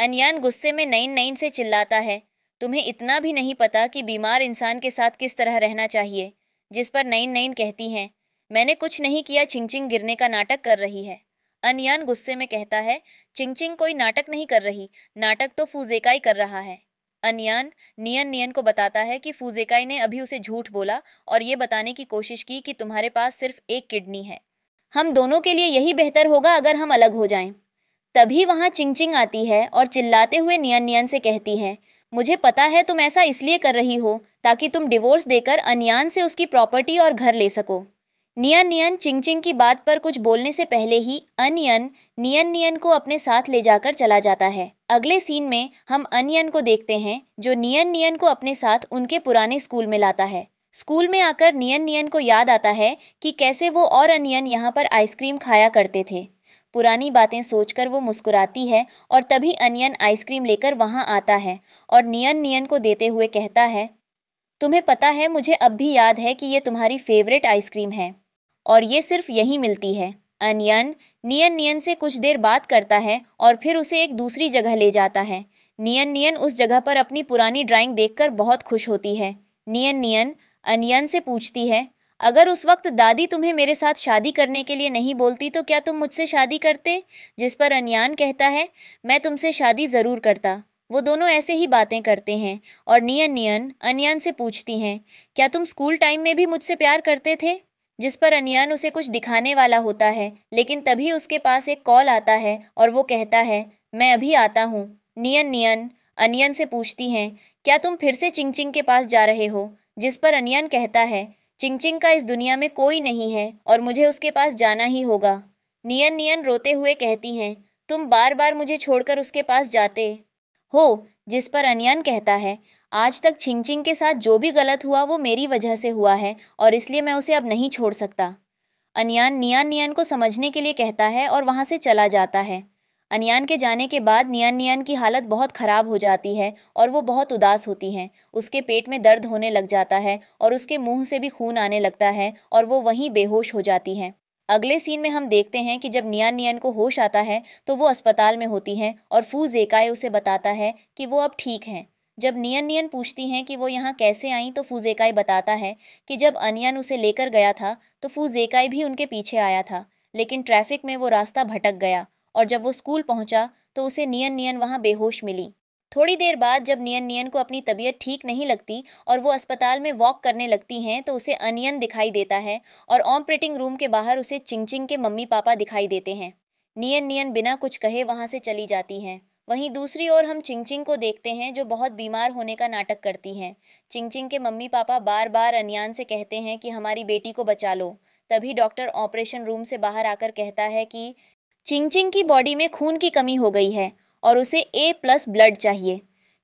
अनियान गुस्से में नईन नईन से चिल्लाता है तुम्हें इतना भी नहीं पता कि बीमार इंसान के साथ किस तरह रहना चाहिए जिस पर नईन नईन कहती हैं मैंने कुछ नहीं किया छिंगचिंग गिरने का नाटक कर रही है अनयान गुस्से में कहता है चिंगचिंग कोई नाटक नहीं कर रही नाटक तो फूजेकाई कर रहा है अनयान नियन नियन को बताता है कि फूजेकाई ने अभी उसे झूठ बोला और ये बताने की कोशिश की कि तुम्हारे पास सिर्फ एक किडनी है हम दोनों के लिए यही बेहतर होगा अगर हम अलग हो जाएं। तभी वहाँ चिंगचिंग आती है और चिल्लाते हुए नियन नियन से कहती है मुझे पता है तुम ऐसा इसलिए कर रही हो ताकि तुम डिवोर्स देकर अनयान से उसकी प्रॉपर्टी और घर ले सको नियन नियन चिंग चिंग की बात पर कुछ बोलने से पहले ही अनयन नियन नियन को अपने साथ ले जाकर चला जाता है अगले सीन में हम अनयन को देखते हैं जो नियन नियन को अपने साथ उनके पुराने स्कूल में लाता है स्कूल में आकर नियन नियन को याद आता है कि कैसे वो और अनियन यहाँ पर आइसक्रीम खाया करते थे पुरानी बातें सोचकर वो मुस्कुराती है और तभी अनियन आइसक्रीम लेकर वहाँ आता है और नियन नियन को देते हुए कहता है तुम्हें पता है मुझे अब भी याद है कि ये तुम्हारी फेवरेट आइसक्रीम है और ये सिर्फ यही मिलती है अनियन नियन नियन से कुछ देर बात करता है और फिर उसे एक दूसरी जगह ले जाता है नियन नियन उस जगह पर अपनी पुरानी ड्राइंग देखकर बहुत खुश होती है नियन नियन अनियन से पूछती है अगर उस वक्त दादी तुम्हें मेरे साथ शादी करने के लिए नहीं बोलती तो क्या तुम मुझसे शादी करते जिस पर अनियान कहता है मैं तुमसे शादी ज़रूर करता वो दोनों ऐसे ही बातें करते हैं और नियन नियन अनियन से पूछती हैं क्या तुम स्कूल टाइम में भी मुझसे प्यार करते थे जिस पर अनियान उसे कुछ दिखाने वाला होता है लेकिन तभी उसके पास एक कॉल आता है और वो कहता है मैं अभी आता हूँ नियन नियन अनियन से पूछती हैं क्या तुम फिर से चिंगचिंग के पास जा रहे हो जिस पर अनियन कहता है चिंगचिंग का इस दुनिया में कोई नहीं है और मुझे उसके पास जाना ही होगा नियन नियन रोते हुए कहती हैं तुम बार बार मुझे छोड़कर उसके पास जाते हो जिस पर अनियन कहता है आज तक छिंगचिंग के साथ जो भी गलत हुआ वो मेरी वजह से हुआ है और इसलिए मैं उसे अब नहीं छोड़ सकता अनियान नियान नियान को समझने के लिए कहता है और वहाँ से चला जाता है अनयान के जाने के बाद नियान नियान की हालत बहुत ख़राब हो जाती है और वो बहुत उदास होती हैं उसके पेट में दर्द होने लग जाता है और उसके मुंह से भी खून आने लगता है और वो वहीं बेहोश हो जाती है अगले सीन में हम देखते हैं कि जब नियान नियान को होश आता है तो वो अस्पताल में होती हैं और फू जेकाए उसे बताता है कि वो अब ठीक हैं जब नियन नियन पूछती हैं कि वो यहाँ कैसे आई तो फूजेकाई बताता है कि जब अनियन उसे लेकर गया था तो फूजेकाई भी उनके पीछे आया था लेकिन ट्रैफिक में वो रास्ता भटक गया और जब वो स्कूल पहुंचा तो उसे नियन नियन वहाँ बेहोश मिली थोड़ी देर बाद जब नियन नियन को अपनी तबीयत ठीक नहीं लगती और वो अस्पताल में वॉक करने लगती हैं तो उसे अनियन दिखाई देता है और ऑपरेटिंग रूम के बाहर उसे चिंगचिंग के मम्मी पापा दिखाई देते हैं नियन नियन बिना कुछ कहे वहाँ से चली जाती हैं वहीं दूसरी ओर हम चिंगचिंग को देखते हैं जो बहुत बीमार होने का नाटक करती हैं चिंगचिंग के मम्मी पापा बार बार अनयान से कहते हैं कि हमारी बेटी को बचा लो तभी डॉक्टर ऑपरेशन रूम से बाहर आकर कहता है कि चिंगचिंग की बॉडी में खून की कमी हो गई है और उसे ए प्लस ब्लड चाहिए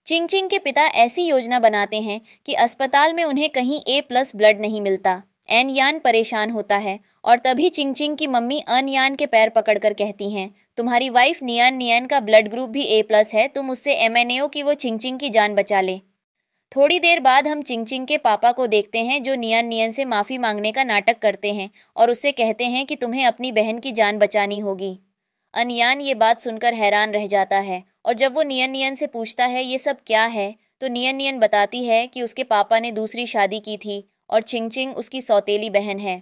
चिंगचिंग के पिता ऐसी योजना बनाते हैं कि अस्पताल में उन्हें कहीं ए प्लस ब्लड नहीं मिलता एनयान परेशान होता है और तभी चिंग चिंग की मम्मी अनयान के पैर पकड़कर कहती हैं तुम्हारी वाइफ नियान नियान का ब्लड ग्रुप भी ए प्लस है तुम उससे एम की वो चिंग चिंग की जान बचा ले थोड़ी देर बाद हम चिंग चिंग के पापा को देखते हैं जो नियान नियन से माफ़ी मांगने का नाटक करते हैं और उससे कहते हैं कि तुम्हें अपनी बहन की जान बचानी होगी अनयान ये बात सुनकर हैरान रह जाता है और जब वो नियन नियन से पूछता है ये सब क्या है तो नियन नियन बताती है कि उसके पापा ने दूसरी शादी की थी और चिंग चिंग उसकी सौतेली बहन है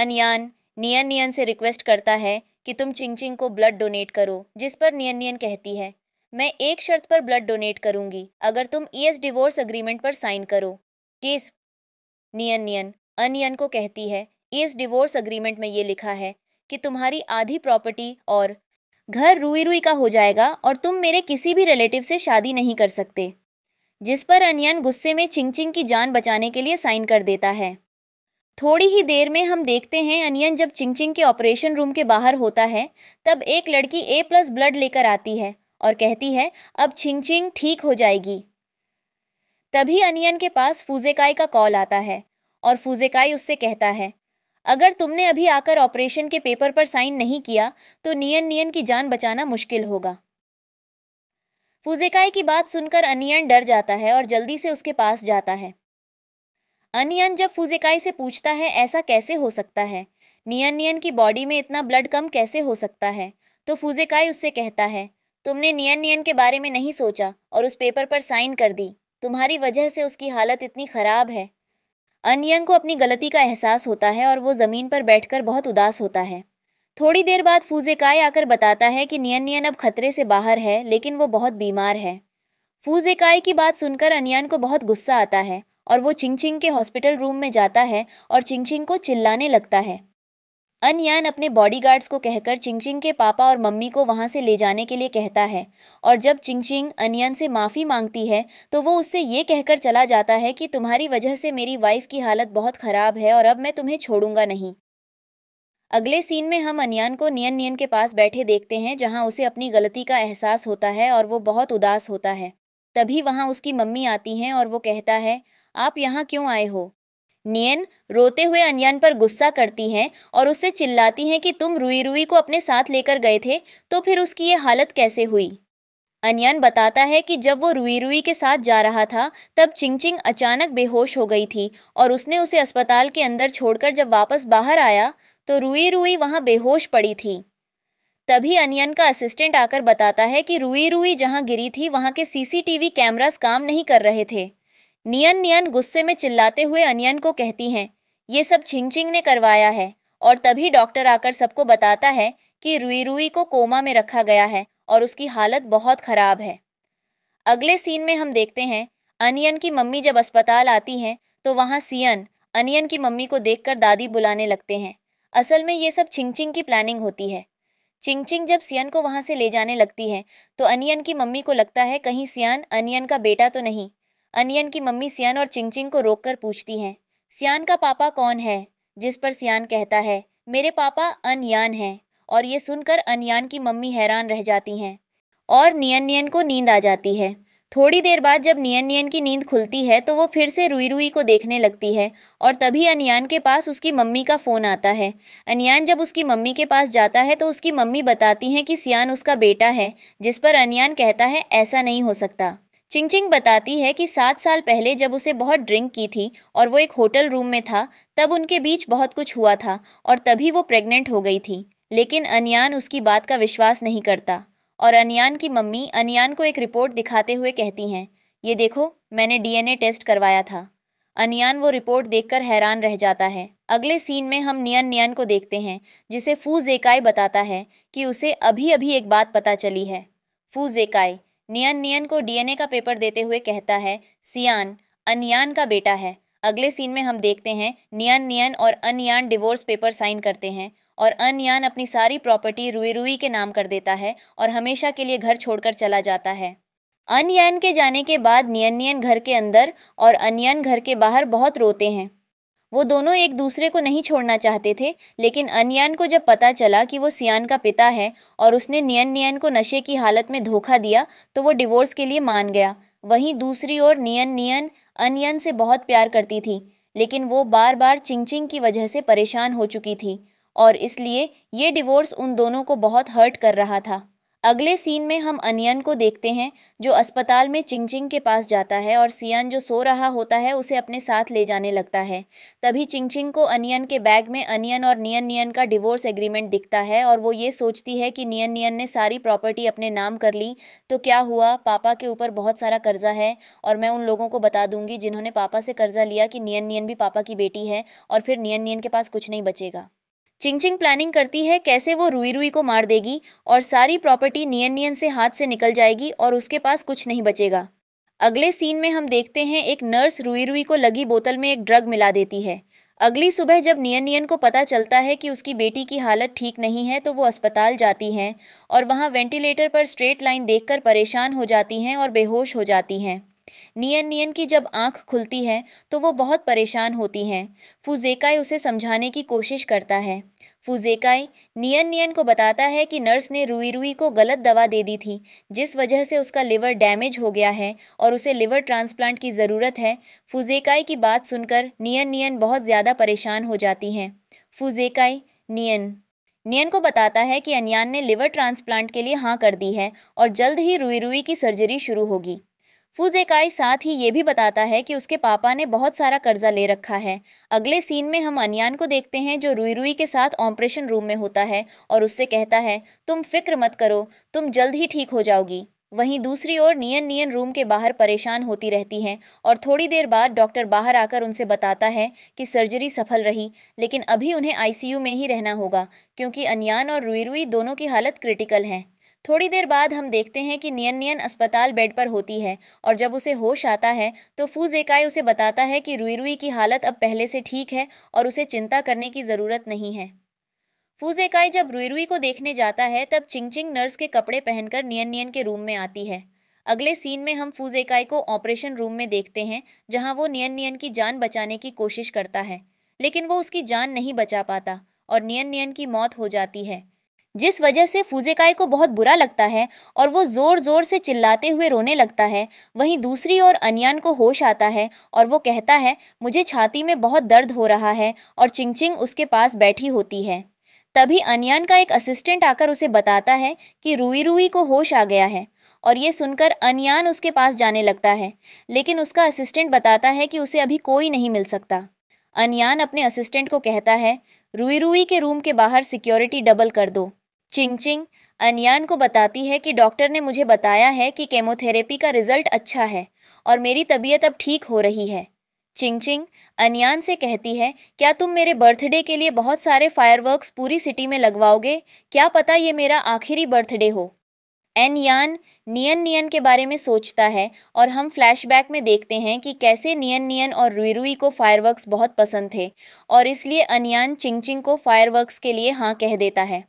अनयान नियन नियन से रिक्वेस्ट करता है कि तुम चिंग चिंग को ब्लड डोनेट करो जिस पर नियन नियन कहती है मैं एक शर्त पर ब्लड डोनेट करूंगी अगर तुम ईएस डिवोर्स अग्रीमेंट पर साइन करो किस नियन नियन अनियन को कहती है ईएस डिवोर्स अग्रीमेंट में ये लिखा है कि तुम्हारी आधी प्रॉपर्टी और घर रुई रुई का हो जाएगा और तुम मेरे किसी भी रिलेटिव से शादी नहीं कर सकते जिस पर अनियन गुस्से में चिंग चिंग की जान बचाने के लिए साइन कर देता है थोड़ी ही देर में हम देखते हैं अनियन जब चिंगचिंग के ऑपरेशन रूम के बाहर होता है तब एक लड़की ए प्लस ब्लड लेकर आती है और कहती है अब छिंगचिंग ठीक हो जाएगी तभी अनियन के पास फूजेकाई का कॉल आता है और फूजेकाई उससे कहता है अगर तुमने अभी आकर ऑपरेशन के पेपर पर साइन नहीं किया तो नियन नियन की जान बचाना मुश्किल होगा फूजेकाई की बात सुनकर अनियन डर जाता है और जल्दी से उसके पास जाता है अनियन जब फुजेकाई से पूछता है ऐसा कैसे हो सकता है नियन नियन की बॉडी में इतना ब्लड कम कैसे हो सकता है तो फुजेकाई उससे कहता है तुमने नियन नियन के बारे में नहीं सोचा और उस पेपर पर साइन कर दी तुम्हारी वजह से उसकी हालत इतनी खराब है अनियन को अपनी गलती का एहसास होता है और वो ज़मीन पर बैठकर बहुत उदास होता है थोड़ी देर बाद फूजेकाय आकर बताता है कि नियन नियन अब खतरे से बाहर है लेकिन वो बहुत बीमार है फूजेकाय की बात सुनकर अनियन को बहुत गुस्सा आता है और वो चिंगचिंग के हॉस्पिटल रूम में जाता है और चिंगचिंग को चिल्लाने लगता है अनयान अपने बॉडीगार्ड्स को कहकर चिंगचिंग के पापा और मम्मी को वहाँ से ले जाने के लिए कहता है और जब चिंगचिंग अनयान से माफ़ी मांगती है तो वो उससे ये कहकर चला जाता है कि तुम्हारी वजह से मेरी वाइफ की हालत बहुत ख़राब है और अब मैं तुम्हें छोड़ूंगा नहीं अगले सीन में हम अनयान को नियन नियन के पास बैठे देखते हैं जहाँ उसे अपनी गलती का एहसास होता है और वो बहुत उदास होता है तभी वहाँ उसकी मम्मी आती हैं और वो कहता है आप यहाँ क्यों आए हो नियन रोते हुए अनयान पर गुस्सा करती हैं और उससे चिल्लाती हैं कि तुम रुई रुई को अपने साथ लेकर गए थे तो फिर उसकी ये हालत कैसे हुई अनयन बताता है कि जब वो रुई रुई के साथ जा रहा था तब चिंगचिंग अचानक बेहोश हो गई थी और उसने उसे अस्पताल के अंदर छोड़कर जब वापस बाहर आया तो रुई रुई वहाँ बेहोश पड़ी थी तभी अनियन का असिस्टेंट आकर बताता है कि रुई रुई जहां गिरी थी वहां के सीसीटीवी कैमरास काम नहीं कर रहे थे नियन नियन गुस्से में चिल्लाते हुए अनियन को कहती हैं ये सब छिंग छिंग ने करवाया है और तभी डॉक्टर आकर सबको बताता है कि रुई रुई को कोमा में रखा गया है और उसकी हालत बहुत खराब है अगले सीन में हम देखते हैं अनियन की मम्मी जब अस्पताल आती हैं तो वहाँ सियन अनियन की मम्मी को देखकर दादी बुलाने लगते हैं असल में ये सब छिंग छिंग की प्लानिंग होती है चिंगचिंग जब सियन को वहां से ले जाने लगती है तो अनियन की मम्मी को लगता है कहीं सियान अनियन का बेटा तो नहीं अनियन की मम्मी सियान और चिंगचिंग को रोक कर पूछती हैं सियान का पापा कौन है जिस पर सियान कहता है मेरे पापा अनयान हैं और ये सुनकर अनयान की मम्मी हैरान रह जाती हैं और नियन नियन को नींद आ जाती है थोड़ी देर बाद जब नियन नियन की नींद खुलती है तो वो फिर से रुई रुई को देखने लगती है और तभी अनियान के पास उसकी मम्मी का फ़ोन आता है अनियान जब उसकी मम्मी के पास जाता है तो उसकी मम्मी बताती हैं कि सियान उसका बेटा है जिस पर अनियान कहता है ऐसा नहीं हो सकता चिंग चिंग बताती है कि सात साल पहले जब उसे बहुत ड्रिंक की थी और वो एक होटल रूम में था तब उनके बीच बहुत कुछ हुआ था और तभी वो प्रेग्नेंट हो गई थी लेकिन अनियान उसकी बात का विश्वास नहीं करता और अनियान की मम्मी अनियान को एक रिपोर्ट दिखाते हुए कहती हैं ये देखो मैंने डीएनए टेस्ट करवाया था अनियान वो रिपोर्ट देखकर हैरान रह जाता है अगले सीन में हम नियन नियन को देखते हैं जिसे फू जेकाई बताता है कि उसे अभी अभी एक बात पता चली है फू जेकाई नियन नियन को डीएनए का पेपर देते हुए कहता है सियान अनियान का बेटा है अगले सीन में हम देखते हैं नियन नियन और अनियान डिवोर्स पेपर साइन करते हैं और अनयान अपनी सारी प्रॉपर्टी रुई रुई के नाम कर देता है और हमेशा के लिए घर छोड़कर चला जाता है अनयान के जाने के बाद नियन घर के अंदर और अनयन घर के बाहर बहुत रोते हैं वो दोनों एक दूसरे को नहीं छोड़ना चाहते थे लेकिन अनयान को जब पता चला कि वो सियान का पिता है और उसने नियन नियन को नशे की हालत में धोखा दिया तो वो डिवोर्स के लिए मान गया वहीं दूसरी ओर नियन नियन अनयन से बहुत प्यार करती थी लेकिन वो बार बार चिंग चिंग की वजह से परेशान हो चुकी थी और इसलिए ये डिवोर्स उन दोनों को बहुत हर्ट कर रहा था अगले सीन में हम अनियन को देखते हैं जो अस्पताल में चिंगचिंग के पास जाता है और सियान जो सो रहा होता है उसे अपने साथ ले जाने लगता है तभी चिंगचिंग को अनियन के बैग में अनियन और नियन नियन का डिवोर्स एग्रीमेंट दिखता है और वो ये सोचती है कि नियन नियन ने सारी प्रॉपर्टी अपने नाम कर ली तो क्या हुआ पापा के ऊपर बहुत सारा कर्जा है और मैं उन लोगों को बता दूंगी जिन्होंने पापा से कर्जा लिया कि नियन नियन भी पापा की बेटी है और फिर नियन नियन के पास कुछ नहीं बचेगा चिंगचिंग प्लानिंग करती है कैसे वो रुई रुई को मार देगी और सारी प्रॉपर्टी नियन नियन से हाथ से निकल जाएगी और उसके पास कुछ नहीं बचेगा अगले सीन में हम देखते हैं एक नर्स रुई रुई को लगी बोतल में एक ड्रग मिला देती है अगली सुबह जब नियन नियन को पता चलता है कि उसकी बेटी की हालत ठीक नहीं है तो वो अस्पताल जाती हैं और वहाँ वेंटिलेटर पर स्ट्रेट लाइन देखकर परेशान हो जाती हैं और बेहोश हो जाती हैं नियन नियन की जब आंख खुलती है तो वो बहुत परेशान होती हैं फुजेकाई उसे समझाने की कोशिश करता है फुजेकाई नियन नियन को बताता है कि नर्स ने रुई रुई को गलत दवा दे दी थी जिस वजह से उसका लिवर डैमेज हो गया है और उसे लिवर ट्रांसप्लांट की ज़रूरत है फुजेकाई की बात सुनकर नियन नियन बहुत ज़्यादा परेशान हो जाती हैं फुजेकाई नियन नियन को बताता है कि अनयान ने लिवर ट्रांसप्लांट के लिए हाँ कर दी है और जल्द ही रुई रुई की सर्जरी शुरू होगी फूजेकाई साथ ही ये भी बताता है कि उसके पापा ने बहुत सारा कर्जा ले रखा है अगले सीन में हम अनयान को देखते हैं जो रुई रुई के साथ ऑपरेशन रूम में होता है और उससे कहता है तुम फिक्र मत करो तुम जल्द ही ठीक हो जाओगी वहीं दूसरी ओर नियन नियन रूम के बाहर परेशान होती रहती हैं और थोड़ी देर बाद डॉक्टर बाहर आकर उनसे बताता है कि सर्जरी सफल रही लेकिन अभी उन्हें आईसीयू में ही रहना होगा क्योंकि अनियान और रुई रुई दोनों की हालत क्रिटिकल है थोड़ी देर बाद हम देखते हैं कि नियन नियन अस्पताल बेड पर होती है और जब उसे होश आता है तो फूज एकाई उसे बताता है कि रुई रुई की हालत अब पहले से ठीक है और उसे चिंता करने की ज़रूरत नहीं है फूज एकाई जब रुई रुई को देखने जाता है तब चिंगचिंग नर्स के कपड़े पहनकर नियन नियन के रूम में आती है अगले सीन में हम फूज एकाई को ऑपरेशन रूम में देखते हैं जहां वो नियन नियन की जान बचाने की कोशिश करता है लेकिन वो उसकी जान नहीं बचा पाता और नियन नियन की मौत हो जाती है जिस वजह से फूजेकाई को बहुत बुरा लगता है और वो ज़ोर ज़ोर से चिल्लाते हुए रोने लगता है वहीं दूसरी ओर अनियान को होश आता है और वो कहता है मुझे छाती में बहुत दर्द हो रहा है और चिंगचिंग उसके पास बैठी होती है तभी अनियान का एक असिस्टेंट आकर उसे बताता है कि रूई रूई को होश आ गया है और ये सुनकर अनियान उसके पास जाने लगता है लेकिन उसका असिस्टेंट बताता है कि उसे अभी कोई नहीं मिल सकता अनियान अपने असिस्टेंट को कहता है रूई रूई के रूम के बाहर सिक्योरिटी डबल कर दो चिंगचिंग चिंग अनयान को बताती है कि डॉक्टर ने मुझे बताया है कि केमोथेरेपी का रिजल्ट अच्छा है और मेरी तबीयत अब ठीक हो रही है चिंगचिंग अनयान से कहती है क्या तुम मेरे बर्थडे के लिए बहुत सारे फायरवर्क्स पूरी सिटी में लगवाओगे क्या पता ये मेरा आखिरी बर्थडे हो एन यान नियन नियन के बारे में सोचता है और हम फ्लैशबैक में देखते हैं कि कैसे नियन नियन और रुई रुई को फायरवर्क्स बहुत पसंद थे और इसलिए अनयान चिंगचिंग को फायरवर्क्स के लिए हाँ कह देता है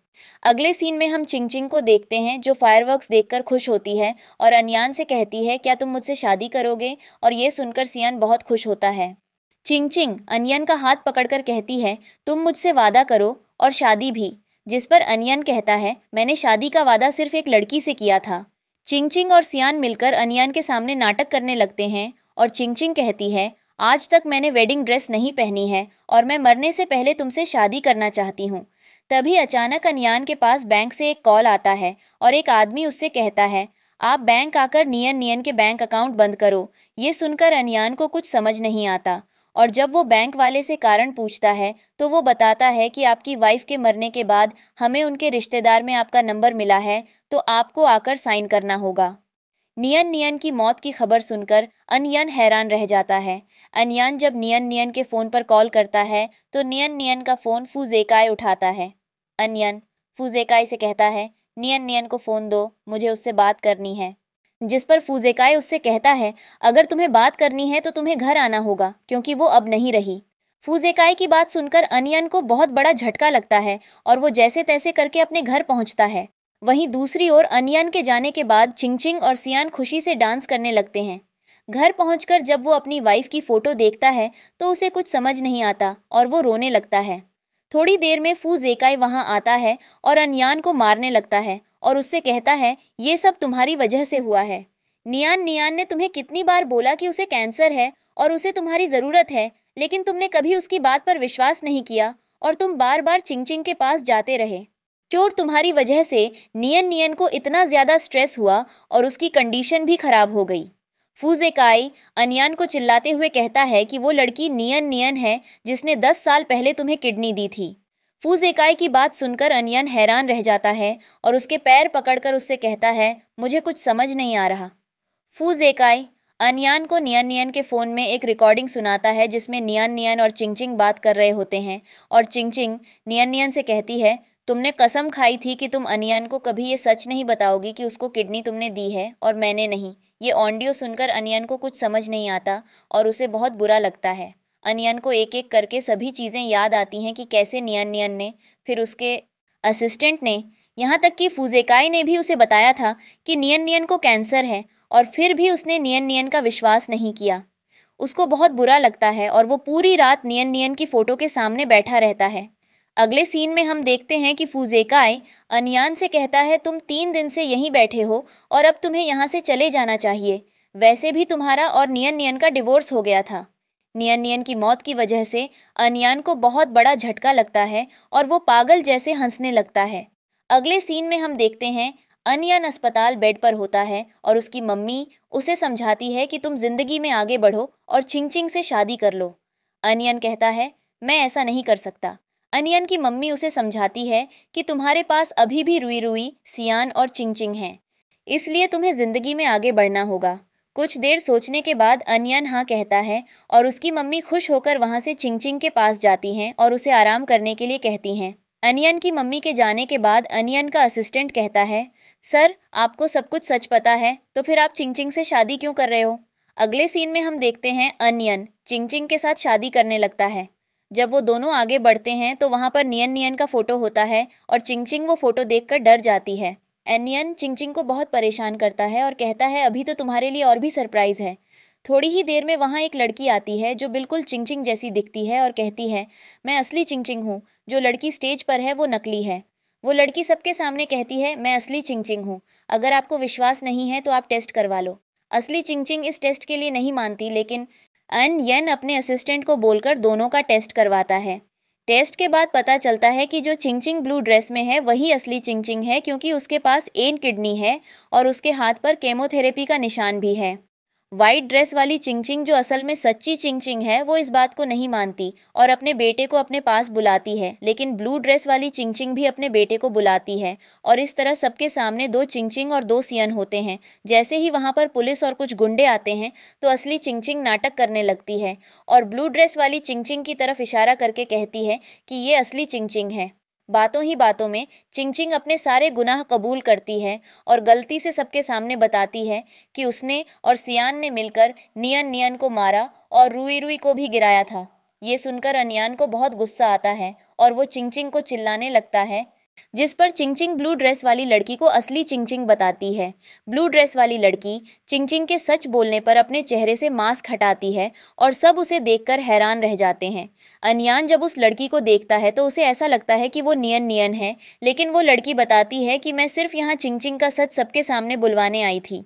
अगले सीन में हम चिंगचिंग को देखते हैं जो फायरवर्क्स देखकर खुश होती है और अनयान से कहती है क्या तुम मुझसे शादी करोगे और ये सुनकर सियान बहुत खुश होता है चिंगचिंग अनियन का हाथ पकड़कर कहती है तुम मुझसे वादा करो और शादी भी जिस पर अनियन कहता है मैंने शादी का वादा सिर्फ एक लड़की से किया था चिंगचिंग और सियान मिलकर अनियन के सामने नाटक करने लगते हैं और चिंगचिंग कहती है आज तक मैंने वेडिंग ड्रेस नहीं पहनी है और मैं मरने से पहले तुमसे शादी करना चाहती हूँ तभी अचानक अनयान के पास बैंक से एक कॉल आता है और एक आदमी उससे कहता है आप बैंक आकर नियन नियन के बैंक अकाउंट बंद करो ये सुनकर अनयान को कुछ समझ नहीं आता और जब वो बैंक वाले से कारण पूछता है तो वो बताता है कि आपकी वाइफ के मरने के बाद हमें उनके रिश्तेदार में आपका नंबर मिला है तो आपको आकर साइन करना होगा नियन नियन की मौत की खबर सुनकर अनयन हैरान रह जाता है अनियन जब नियन नियन के फ़ोन पर कॉल करता है तो नियन नियन का फ़ोन फूजेकाय उठाता है अनियन फूजेकाई से कहता है नियन नियन को फ़ोन दो मुझे उससे बात करनी है जिस पर फूजेकाई उससे कहता है अगर तुम्हें बात करनी है तो तुम्हें घर आना होगा क्योंकि वो अब नहीं रही फूजेकाई की बात सुनकर अनियन को बहुत बड़ा झटका लगता है और वो जैसे तैसे करके अपने घर पहुंचता है वहीं दूसरी ओर अनियन के जाने के बाद छिंगछिंग और सियान खुशी से डांस करने लगते हैं घर पहुंचकर जब वो अपनी वाइफ की फ़ोटो देखता है तो उसे कुछ समझ नहीं आता और वो रोने लगता है थोड़ी देर में फू जेकाई वहां आता है और अनयान को मारने लगता है और उससे कहता है ये सब तुम्हारी वजह से हुआ है नियान नियान ने तुम्हें कितनी बार बोला कि उसे कैंसर है और उसे तुम्हारी ज़रूरत है लेकिन तुमने कभी उसकी बात पर विश्वास नहीं किया और तुम बार बार चिंग चिंग के पास जाते रहे चोर तुम्हारी वजह से नियन नियन को इतना ज़्यादा स्ट्रेस हुआ और उसकी कंडीशन भी खराब हो गई फूजेकाई अनियान को चिल्लाते हुए कहता है कि वो लड़की नियन नियन है जिसने दस साल पहले तुम्हें किडनी दी थी फूजेकाई की बात सुनकर अनियन हैरान रह जाता है और उसके पैर पकड़कर उससे कहता है मुझे कुछ समझ नहीं आ रहा फूजेकाई अनियान को नियन नियन के फ़ोन में एक रिकॉर्डिंग सुनाता है जिसमें नियन नियन और चिंगचिंग बात कर रहे होते हैं और चिंगचिंग नियन नियन से कहती है तुमने कसम खाई थी कि तुम अनियन को कभी ये सच नहीं बताओगी कि उसको किडनी तुमने दी है और मैंने नहीं ये ऑडियो सुनकर अनियन को कुछ समझ नहीं आता और उसे बहुत बुरा लगता है अनियन को एक एक करके सभी चीज़ें याद आती हैं कि कैसे नियन नियन ने फिर उसके असिस्टेंट ने यहाँ तक कि फूजेकाई ने भी उसे बताया था कि नियन नियन को कैंसर है और फिर भी उसने नियन नियन का विश्वास नहीं किया उसको बहुत बुरा लगता है और वो पूरी रात नियन नियन की फ़ोटो के सामने बैठा रहता है अगले सीन में हम देखते हैं कि फूजेकाय अनियान से कहता है तुम तीन दिन से यहीं बैठे हो और अब तुम्हें यहाँ से चले जाना चाहिए वैसे भी तुम्हारा और नियन नियन का डिवोर्स हो गया था नियन नियन की मौत की वजह से अनियान को बहुत बड़ा झटका लगता है और वो पागल जैसे हंसने लगता है अगले सीन में हम देखते हैं अनियन अस्पताल बेड पर होता है और उसकी मम्मी उसे समझाती है कि तुम जिंदगी में आगे बढ़ो और छिंग छिंग से शादी कर लो अनियन कहता है मैं ऐसा नहीं कर सकता अनियन की मम्मी उसे समझाती है कि तुम्हारे पास अभी भी रुई रुई सियान और चिंग चिंग हैं इसलिए तुम्हें ज़िंदगी में आगे बढ़ना होगा कुछ देर सोचने के बाद अनियन हाँ कहता है और उसकी मम्मी खुश होकर वहाँ से चिंग चिंग के पास जाती हैं और उसे आराम करने के लिए कहती हैं अनियन की मम्मी के जाने के बाद अनियन का असिस्टेंट कहता है सर आपको सब कुछ सच पता है तो फिर आप चिंगचिंग से शादी क्यों कर रहे हो अगले सीन में हम देखते हैं अनियन चिंगचिंग के साथ शादी करने लगता है जब वो दोनों आगे बढ़ते हैं तो वहाँ पर नियन नियन का फोटो होता है और चिंगचिंग वो फोटो देखकर डर जाती है एनियन चिंगचिंग को बहुत परेशान करता है और कहता है अभी तो तुम्हारे लिए और भी सरप्राइज़ है थोड़ी ही देर में वहाँ एक लड़की आती है जो बिल्कुल चिंगचिंग जैसी दिखती है और कहती है मैं असली चिंगचिंग हूँ जो लड़की स्टेज पर है वो नकली है वो लड़की सबके सामने कहती है मैं असली चिंगचिंग हूँ अगर आपको विश्वास नहीं है तो आप टेस्ट करवा लो असली चिंगचिंग इस टेस्ट के लिए नहीं मानती लेकिन अन यन अपने असिस्टेंट को बोलकर दोनों का टेस्ट करवाता है टेस्ट के बाद पता चलता है कि जो चिंगचिंग ब्लू ड्रेस में है वही असली चिंगचिंग है क्योंकि उसके पास एन किडनी है और उसके हाथ पर केमोथेरेपी का निशान भी है वाइट ड्रेस वाली चिंगचिंग जो असल में सच्ची चिंगचिंग है वो इस बात को नहीं मानती और अपने बेटे को अपने पास बुलाती है लेकिन ब्लू ड्रेस वाली चिंगचिंग भी अपने बेटे को बुलाती है और इस तरह सबके सामने दो चिंगचिंग और दो सियन होते हैं जैसे ही वहाँ पर पुलिस और कुछ गुंडे आते हैं तो असली चिंगचिंग नाटक करने लगती है और ब्लू ड्रेस वाली चिंगचिंग की तरफ इशारा करके कहती है कि ये असली चिंगचिंग है बातों ही बातों में चिंगचिंग अपने सारे गुनाह कबूल करती है और गलती से सबके सामने बताती है कि उसने और सियान ने मिलकर नियन नियन को मारा और रुई रुई को भी गिराया था ये सुनकर अनियान को बहुत गुस्सा आता है और वो चिंगचिंग को चिल्लाने लगता है जिस पर चिंगचिंग ब्लू ड्रेस वाली लड़की को असली चिंगचिंग बताती है ब्लू ड्रेस वाली लड़की चिंगचिंग के सच बोलने पर अपने चेहरे से मास्क हटाती है और सब उसे देखकर हैरान रह जाते हैं अनियान जब उस लड़की को देखता है तो उसे ऐसा लगता है कि वो नियन नियन है लेकिन वो लड़की बताती है कि मैं सिर्फ यहाँ चिंगचिंग का सच सबके सामने बुलवाने आई थी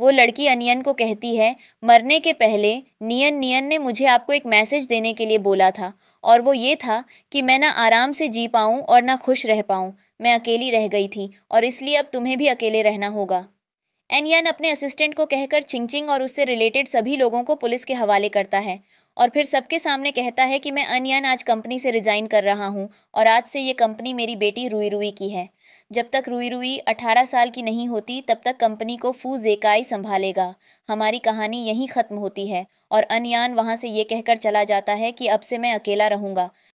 वो लड़की अनियन को कहती है मरने के पहले नियन नियन ने मुझे आपको एक मैसेज देने के लिए बोला था और वो ये था कि मैं ना आराम से जी पाऊँ और ना खुश रह पाऊँ मैं अकेली रह गई थी और इसलिए अब तुम्हें भी अकेले रहना होगा एनयन अपने असिस्टेंट को कहकर चिंगचिंग और उससे रिलेटेड सभी लोगों को पुलिस के हवाले करता है और फिर सबके सामने कहता है कि मैं अनयान आज कंपनी से रिजाइन कर रहा हूँ और आज से ये कंपनी मेरी बेटी रुई रुई की है जब तक रुई रुई अठारह साल की नहीं होती तब तक कंपनी को फू जेकाई संभालेगा हमारी कहानी यहीं ख़त्म होती है और अनयान वहाँ से ये कहकर चला जाता है कि अब से मैं अकेला रहूँगा